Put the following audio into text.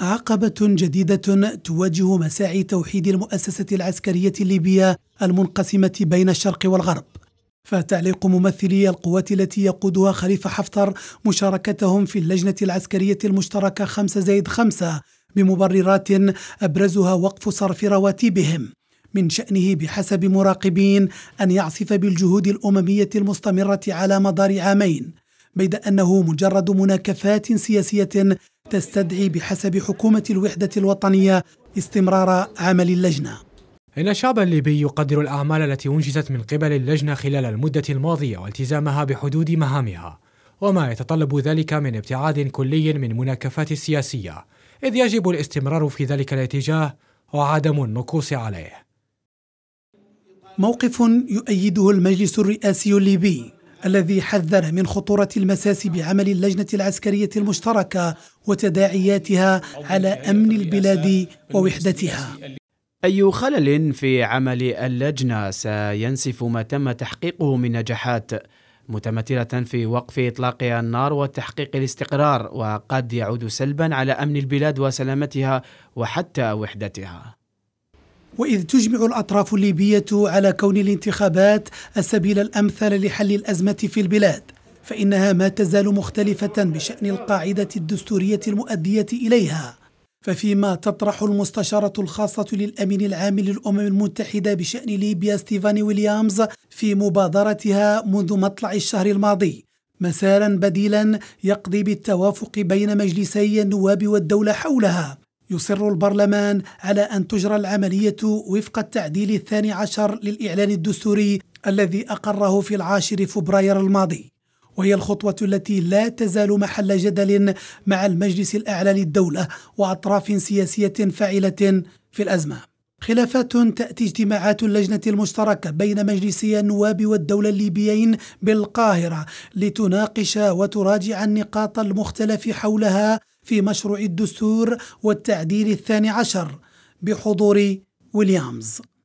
عقبة جديدة تواجه مساعي توحيد المؤسسة العسكرية الليبية المنقسمة بين الشرق والغرب فتعليق ممثلي القوات التي يقودها خليفة حفتر مشاركتهم في اللجنة العسكرية المشتركة 5 زائد 5 بمبررات أبرزها وقف صرف رواتبهم من شأنه بحسب مراقبين أن يعصف بالجهود الأممية المستمرة على مدار عامين بيد أنه مجرد مناكفات سياسية تستدعي بحسب حكومة الوحدة الوطنية استمرار عمل اللجنة إن الشعب الليبي يقدر الأعمال التي أنجزت من قبل اللجنة خلال المدة الماضية والتزامها بحدود مهامها وما يتطلب ذلك من ابتعاد كلي من مناكفات السياسية إذ يجب الاستمرار في ذلك الاتجاه وعدم النقوص عليه موقف يؤيده المجلس الرئاسي الليبي الذي حذر من خطورة المساس بعمل اللجنة العسكرية المشتركة وتداعياتها على أمن البلاد ووحدتها أي خلل في عمل اللجنة سينسف ما تم تحقيقه من نجاحات متمثلة في وقف إطلاق النار وتحقيق الاستقرار وقد يعود سلبا على أمن البلاد وسلامتها وحتى وحدتها وإذ تجمع الأطراف الليبية على كون الانتخابات السبيل الأمثل لحل الأزمة في البلاد فإنها ما تزال مختلفة بشأن القاعدة الدستورية المؤدية إليها ففيما تطرح المستشارة الخاصة للأمين العام للأمم المتحدة بشأن ليبيا ستيفاني ويليامز في مبادرتها منذ مطلع الشهر الماضي مسارا بديلا يقضي بالتوافق بين مجلسي النواب والدولة حولها يصر البرلمان على أن تجرى العملية وفق التعديل الثاني عشر للإعلان الدستوري الذي أقره في العاشر فبراير الماضي وهي الخطوة التي لا تزال محل جدل مع المجلس الأعلى للدولة وأطراف سياسية فاعلة في الأزمة خلافات تأتي اجتماعات اللجنة المشتركة بين مجلسي النواب والدولة الليبيين بالقاهرة لتناقش وتراجع النقاط المختلف حولها في مشروع الدستور والتعديل الثاني عشر بحضور ويليامز